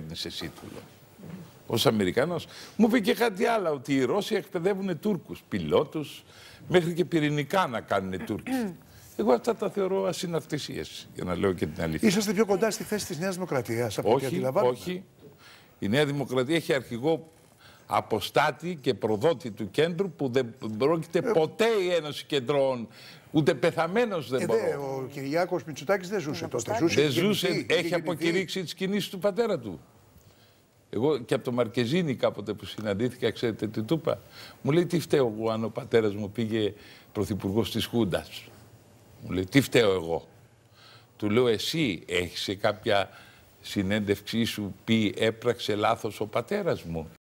παίρνει εσύ του λέω. Ως Αμερικανό. Μου είπε και κάτι άλλο, ότι οι Ρώσοι εκπαιδεύουν Τούρκους πιλότους, μέχρι και πυρηνικά να κάνουν Τούρκοι. Εγώ αυτά τα θεωρώ ασυναυτησίε, για να λέω και την αλήθεια. Είσαστε πιο κοντά στη θέση της Νέας Δημοκρατίας από ό,τι Όχι, όχι. Η Νέα Δημοκρατία έχει αρχηγό αποστάτη και προδότη του κέντρου που δεν πρόκειται ε, ποτέ η Ένωση Κεντρών. Ούτε πεθαμένος δεν ε, μπορεί. ο Κυριάκος Μητσουτάκη δεν ζούσε ε, τότε. δεν ζούσε, έχει αποκηρύξει τις κινήσεις του πατέρα του. Εγώ και από το Μαρκεζίνη κάποτε που συναντήθηκα, ξέρετε τι του είπα. Μου λέει τι φταίω εγώ αν ο πατέρας μου πήγε πρωθυπουργός της Χούντας. Μου λέει τι φταίω εγώ. Του λέω εσύ έχεις σε κάποια συνέντευξή σου πει έπραξε λάθος ο πατέρας μου.